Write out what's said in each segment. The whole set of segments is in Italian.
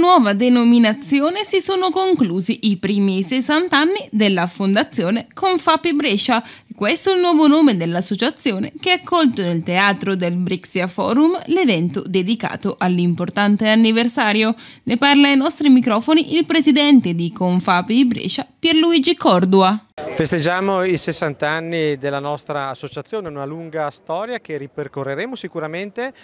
nuova denominazione si sono conclusi i primi 60 anni della fondazione Confapi Brescia. Questo è il nuovo nome dell'associazione che ha accolto nel teatro del Brixia Forum l'evento dedicato all'importante anniversario. Ne parla ai nostri microfoni il presidente di Confapi Brescia, Pierluigi Cordua. Festeggiamo i 60 anni della nostra associazione, una lunga storia che ripercorreremo sicuramente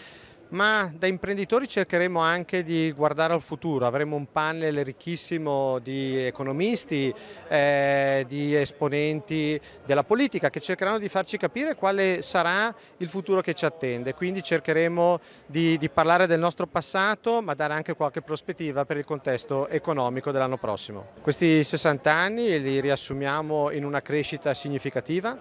ma da imprenditori cercheremo anche di guardare al futuro, avremo un panel ricchissimo di economisti, eh, di esponenti della politica che cercheranno di farci capire quale sarà il futuro che ci attende, quindi cercheremo di, di parlare del nostro passato ma dare anche qualche prospettiva per il contesto economico dell'anno prossimo. Questi 60 anni li riassumiamo in una crescita significativa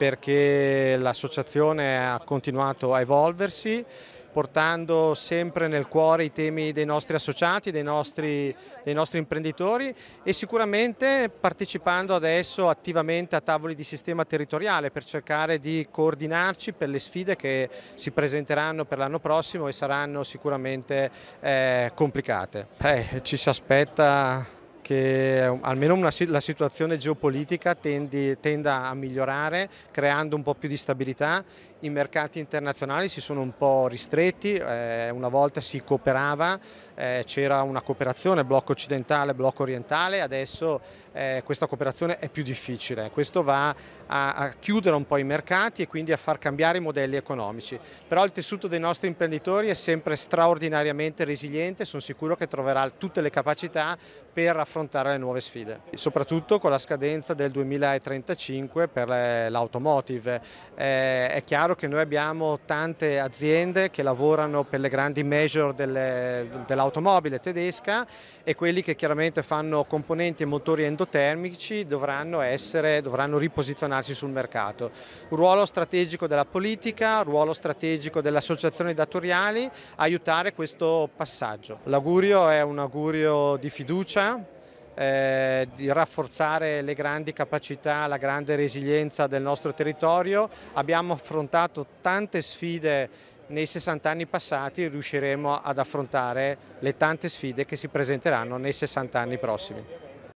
perché l'associazione ha continuato a evolversi portando sempre nel cuore i temi dei nostri associati, dei nostri, dei nostri imprenditori e sicuramente partecipando adesso attivamente a tavoli di sistema territoriale per cercare di coordinarci per le sfide che si presenteranno per l'anno prossimo e saranno sicuramente eh, complicate. Eh, ci si aspetta che eh, almeno una, la situazione geopolitica tendi, tenda a migliorare creando un po' più di stabilità i mercati internazionali si sono un po' ristretti, eh, una volta si cooperava, eh, c'era una cooperazione blocco occidentale, blocco orientale, adesso eh, questa cooperazione è più difficile, questo va a, a, chiudere un po' i mercati e quindi a far cambiare i modelli economici, però il tessuto dei nostri imprenditori è sempre straordinariamente resiliente, sono sicuro che troverà tutte le capacità per affrontare le nuove sfide, soprattutto con la scadenza del 2035 per eh, l'automotive, eh, è chiaro chiaro che noi abbiamo tante aziende che lavorano per le grandi major dell'automobile tedesca e quelli che chiaramente fanno componenti e motori endotermici dovranno, essere, dovranno riposizionarsi sul mercato. Ruolo strategico della politica, ruolo strategico delle associazioni datoriali, aiutare questo passaggio. L'augurio è un augurio di fiducia eh, di rafforzare le grandi capacità, la grande resilienza del nostro territorio. Abbiamo affrontato tante sfide nei 60 anni passati riusciremo ad affrontare le tante sfide che si presenteranno nei 60 anni prossimi.